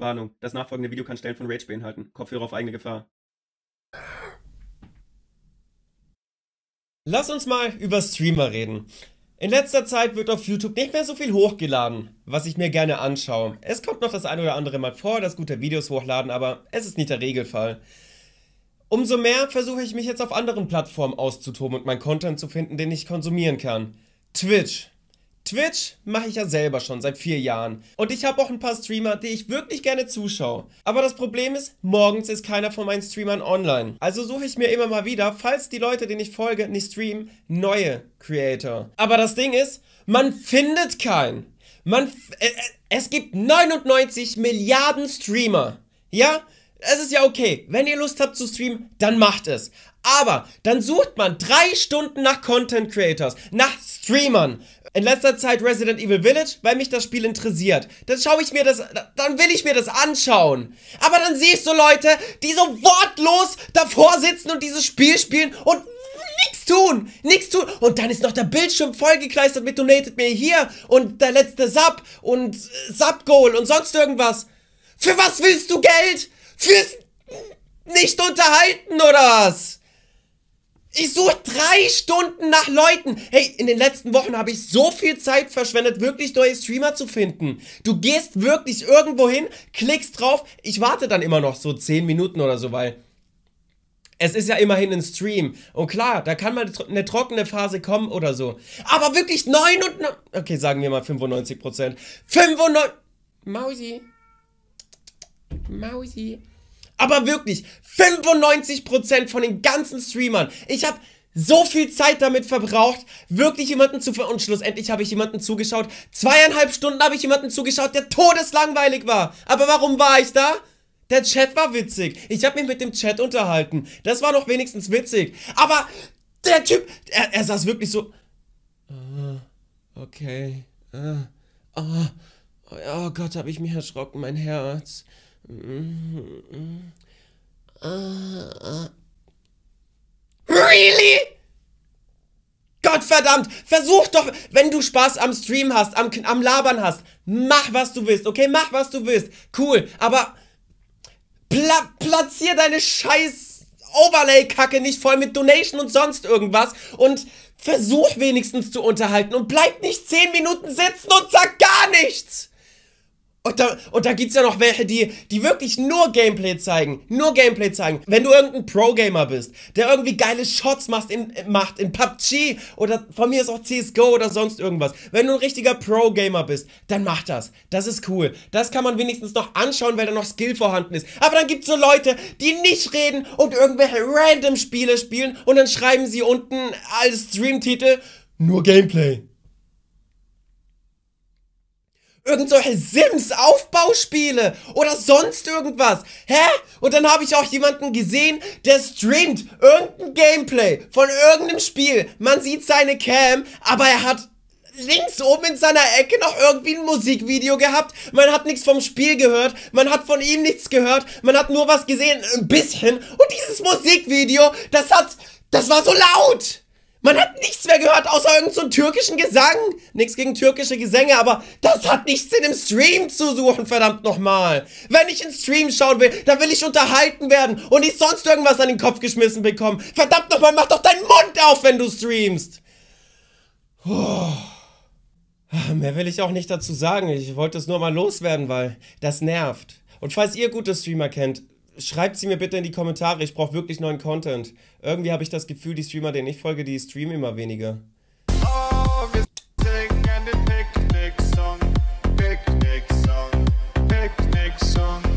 Warnung, das nachfolgende Video kann Stellen von Rage beinhalten. Kopfhörer auf eigene Gefahr. Lass uns mal über Streamer reden. In letzter Zeit wird auf YouTube nicht mehr so viel hochgeladen, was ich mir gerne anschaue. Es kommt noch das ein oder andere Mal vor, dass gute Videos hochladen, aber es ist nicht der Regelfall. Umso mehr versuche ich mich jetzt auf anderen Plattformen auszutoben und meinen Content zu finden, den ich konsumieren kann. Twitch, Twitch mache ich ja selber schon seit vier Jahren. Und ich habe auch ein paar Streamer, die ich wirklich gerne zuschaue. Aber das Problem ist, morgens ist keiner von meinen Streamern online. Also suche ich mir immer mal wieder, falls die Leute, denen ich folge, nicht streamen, neue Creator. Aber das Ding ist, man findet keinen. Man, äh, äh, es gibt 99 Milliarden Streamer. Ja? es ist ja okay. Wenn ihr Lust habt zu streamen, dann macht es. Aber dann sucht man drei Stunden nach Content Creators, nach Streamern. In letzter Zeit Resident Evil Village, weil mich das Spiel interessiert. Dann schaue ich mir das, dann will ich mir das anschauen. Aber dann sehe ich so Leute, die so wortlos davor sitzen und dieses Spiel spielen und nichts tun, nichts tun. Und dann ist noch der Bildschirm vollgekleistert mit Donated mir hier und der letzte Sub und äh, Sub Goal und sonst irgendwas. Für was willst du Geld? Fürs nicht unterhalten oder was? Ich suche drei Stunden nach Leuten. Hey, in den letzten Wochen habe ich so viel Zeit verschwendet, wirklich neue Streamer zu finden. Du gehst wirklich irgendwo hin, klickst drauf. Ich warte dann immer noch so zehn Minuten oder so, weil es ist ja immerhin ein Stream. Und klar, da kann mal eine trockene Phase kommen oder so. Aber wirklich neun und... 9, ne-, okay, sagen wir mal 95%. Prozent. 95... Mausi, Mausi. Aber wirklich, 95% von den ganzen Streamern. Ich habe so viel Zeit damit verbraucht, wirklich jemanden zu ver... Und schlussendlich habe ich jemanden zugeschaut. Zweieinhalb Stunden habe ich jemanden zugeschaut, der todeslangweilig war. Aber warum war ich da? Der Chat war witzig. Ich habe mich mit dem Chat unterhalten. Das war noch wenigstens witzig. Aber der Typ, er, er saß wirklich so... Ah, okay. Ah, ah, oh Gott, habe ich mich erschrocken, mein Herz. Mm-hmm. Mm-hmm. Uh, uh. Really? Gottverdammt, versuch doch, wenn du Spaß am Stream hast, am, am Labern hast, mach was du willst, okay? Mach was du willst. Cool, aber pla platzier deine scheiß Overlay-Kacke nicht voll mit Donation und sonst irgendwas und versuch wenigstens zu unterhalten und bleib nicht 10 Minuten sitzen und sag gar nichts! Und da, und da gibt's ja noch welche, die, die wirklich nur Gameplay zeigen. Nur Gameplay zeigen. Wenn du irgendein Pro-Gamer bist, der irgendwie geile Shots macht in, macht in PUBG oder von mir ist auch CSGO oder sonst irgendwas. Wenn du ein richtiger Pro-Gamer bist, dann mach das. Das ist cool. Das kann man wenigstens noch anschauen, weil da noch Skill vorhanden ist. Aber dann gibt's so Leute, die nicht reden und irgendwelche random Spiele spielen und dann schreiben sie unten als Streamtitel nur Gameplay irgendwelche Sims-Aufbauspiele oder sonst irgendwas. Hä? Und dann habe ich auch jemanden gesehen, der streamt irgendein Gameplay von irgendeinem Spiel. Man sieht seine Cam, aber er hat links oben in seiner Ecke noch irgendwie ein Musikvideo gehabt. Man hat nichts vom Spiel gehört, man hat von ihm nichts gehört, man hat nur was gesehen, ein bisschen. Und dieses Musikvideo, das hat, das war so laut. Man hat nichts mehr gehört, außer irgendeinem so türkischen Gesang. Nichts gegen türkische Gesänge, aber das hat nichts in dem Stream zu suchen, verdammt nochmal. Wenn ich in Stream schauen will, dann will ich unterhalten werden und nicht sonst irgendwas an den Kopf geschmissen bekommen. Verdammt nochmal, mach doch deinen Mund auf, wenn du streamst. Puh. Oh. Ah, mehr will ich auch nicht dazu sagen. Ich wollte es nur mal loswerden, weil das nervt. Und falls ihr gute Streamer kennt, schreibt sie mir bitte in die Kommentare. Ich brauche wirklich neuen Content. Irgendwie habe ich das Gefühl, die Streamer, denen ich folge, die streamen immer weniger. Oh, wir singen den Picknick-Song, picnic song Picknick-Song.